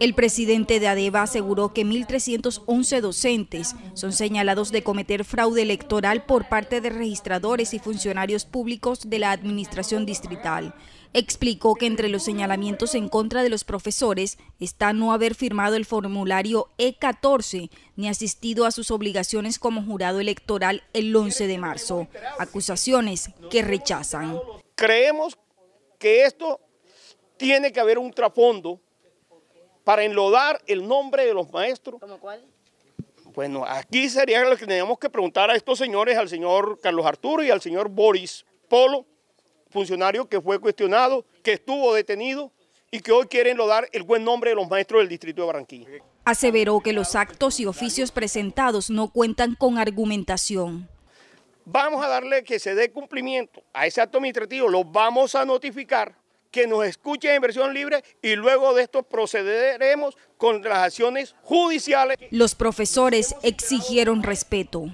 El presidente de ADEVA aseguró que 1.311 docentes son señalados de cometer fraude electoral por parte de registradores y funcionarios públicos de la administración distrital. Explicó que entre los señalamientos en contra de los profesores está no haber firmado el formulario E14 ni asistido a sus obligaciones como jurado electoral el 11 de marzo. Acusaciones que rechazan. Creemos que esto tiene que haber un trasfondo para enlodar el nombre de los maestros. ¿Cómo cuál? Bueno, aquí sería lo que teníamos que preguntar a estos señores, al señor Carlos Arturo y al señor Boris Polo, funcionario que fue cuestionado, que estuvo detenido y que hoy quiere enlodar el buen nombre de los maestros del distrito de Barranquilla. Aseveró que los actos y oficios presentados no cuentan con argumentación. Vamos a darle que se dé cumplimiento a ese acto administrativo, lo vamos a notificar que nos escuchen en versión libre y luego de esto procederemos con las acciones judiciales. Los profesores exigieron respeto.